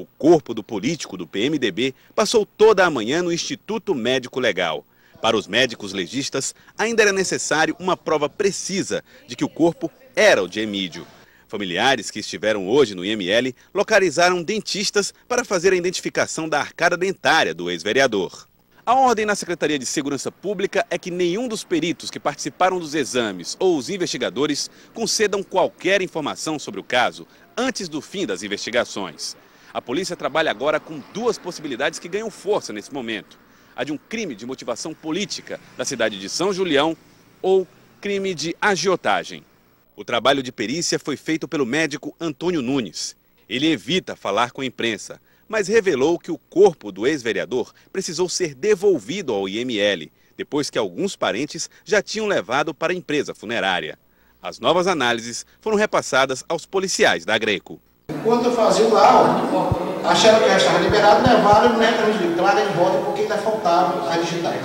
O corpo do político do PMDB passou toda a manhã no Instituto Médico Legal. Para os médicos legistas, ainda era necessário uma prova precisa de que o corpo era o de Emídio. Familiares que estiveram hoje no IML localizaram dentistas para fazer a identificação da arcada dentária do ex-vereador. A ordem na Secretaria de Segurança Pública é que nenhum dos peritos que participaram dos exames ou os investigadores concedam qualquer informação sobre o caso antes do fim das investigações. A polícia trabalha agora com duas possibilidades que ganham força nesse momento: a de um crime de motivação política da cidade de São Julião ou crime de agiotagem. O trabalho de perícia foi feito pelo médico Antônio Nunes. Ele evita falar com a imprensa, mas revelou que o corpo do ex-vereador precisou ser devolvido ao IML, depois que alguns parentes já tinham levado para a empresa funerária. As novas análises foram repassadas aos policiais da Greco. Enquanto eu fazia lá, laudo, acharam que estava liberado, levaram né, declararam de volta porque ainda faltavam as digitais.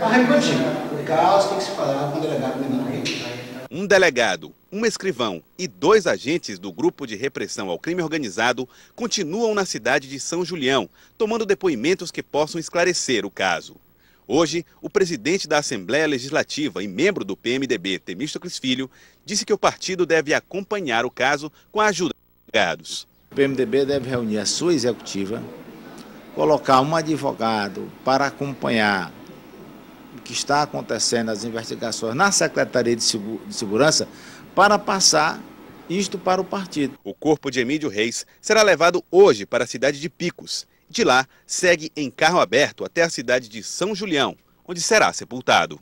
Mas repetir, o caso tem que se falar com o delegado menor um delegado, um escrivão e dois agentes do grupo de repressão ao crime organizado continuam na cidade de São Julião, tomando depoimentos que possam esclarecer o caso. Hoje, o presidente da Assembleia Legislativa e membro do PMDB, Temístocles Filho, disse que o partido deve acompanhar o caso com a ajuda o PMDB deve reunir a sua executiva, colocar um advogado para acompanhar o que está acontecendo, as investigações na Secretaria de, de Segurança, para passar isto para o partido. O corpo de Emílio Reis será levado hoje para a cidade de Picos. De lá, segue em carro aberto até a cidade de São Julião, onde será sepultado.